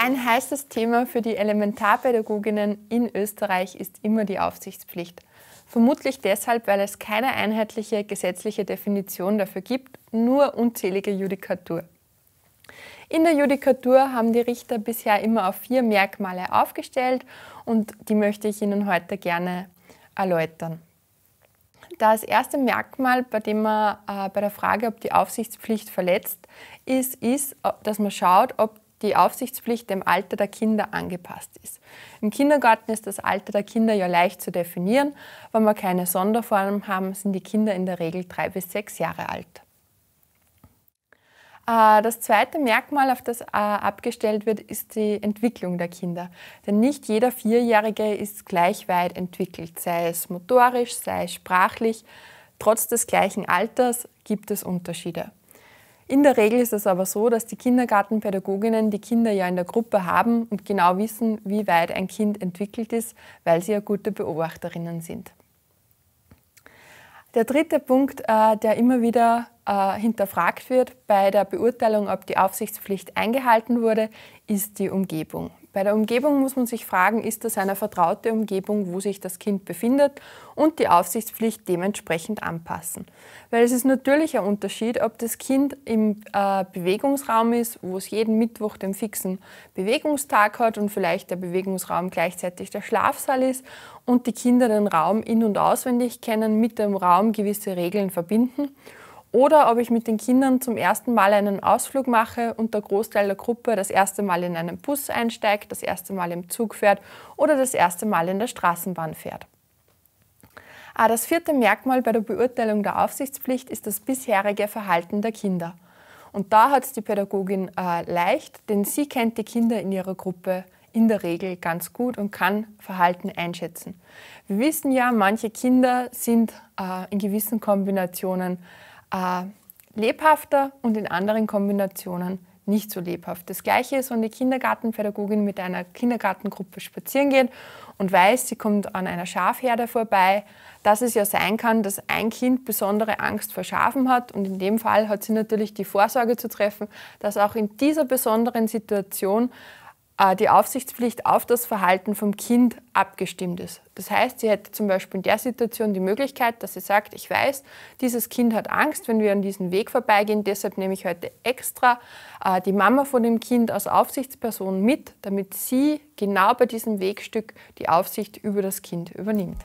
Ein heißes Thema für die Elementarpädagoginnen in Österreich ist immer die Aufsichtspflicht. Vermutlich deshalb, weil es keine einheitliche gesetzliche Definition dafür gibt, nur unzählige Judikatur. In der Judikatur haben die Richter bisher immer auf vier Merkmale aufgestellt und die möchte ich Ihnen heute gerne erläutern. Das erste Merkmal, bei dem man äh, bei der Frage, ob die Aufsichtspflicht verletzt ist, ist, äh, dass man schaut, ob die Aufsichtspflicht dem Alter der Kinder angepasst ist. Im Kindergarten ist das Alter der Kinder ja leicht zu definieren. Wenn wir keine Sonderformen haben, sind die Kinder in der Regel drei bis sechs Jahre alt. Äh, das zweite Merkmal, auf das äh, abgestellt wird, ist die Entwicklung der Kinder. Denn nicht jeder Vierjährige ist gleich weit entwickelt, sei es motorisch, sei es sprachlich. Trotz des gleichen Alters gibt es Unterschiede. In der Regel ist es aber so, dass die Kindergartenpädagoginnen die Kinder ja in der Gruppe haben und genau wissen, wie weit ein Kind entwickelt ist, weil sie ja gute Beobachterinnen sind. Der dritte Punkt, äh, der immer wieder äh, hinterfragt wird bei der Beurteilung, ob die Aufsichtspflicht eingehalten wurde, ist die Umgebung. Bei der Umgebung muss man sich fragen, ist das eine vertraute Umgebung, wo sich das Kind befindet und die Aufsichtspflicht dementsprechend anpassen. Weil es ist natürlich ein Unterschied, ob das Kind im äh, Bewegungsraum ist, wo es jeden Mittwoch den fixen Bewegungstag hat und vielleicht der Bewegungsraum gleichzeitig der Schlafsaal ist und die Kinder den Raum in- und auswendig kennen, mit dem Raum gewisse Regeln verbinden oder ob ich mit den Kindern zum ersten Mal einen Ausflug mache und der Großteil der Gruppe das erste Mal in einen Bus einsteigt, das erste Mal im Zug fährt oder das erste Mal in der Straßenbahn fährt. Ah, das vierte Merkmal bei der Beurteilung der Aufsichtspflicht ist das bisherige Verhalten der Kinder. Und da hat es die Pädagogin äh, leicht, denn sie kennt die Kinder in ihrer Gruppe in der Regel ganz gut und kann Verhalten einschätzen. Wir wissen ja, manche Kinder sind äh, in gewissen Kombinationen äh, lebhafter und in anderen Kombinationen nicht so lebhaft. Das gleiche ist, wenn die Kindergartenpädagogin mit einer Kindergartengruppe spazieren geht und weiß, sie kommt an einer Schafherde vorbei, dass es ja sein kann, dass ein Kind besondere Angst vor Schafen hat und in dem Fall hat sie natürlich die Vorsorge zu treffen, dass auch in dieser besonderen Situation äh, die Aufsichtspflicht auf das Verhalten vom Kind abgestimmt ist. Das heißt, sie hätte zum Beispiel in der Situation die Möglichkeit, dass sie sagt, ich weiß, dieses Kind hat Angst, wenn wir an diesem Weg vorbeigehen, deshalb nehme ich heute extra äh, die Mama von dem Kind als Aufsichtsperson mit, damit sie genau bei diesem Wegstück die Aufsicht über das Kind übernimmt.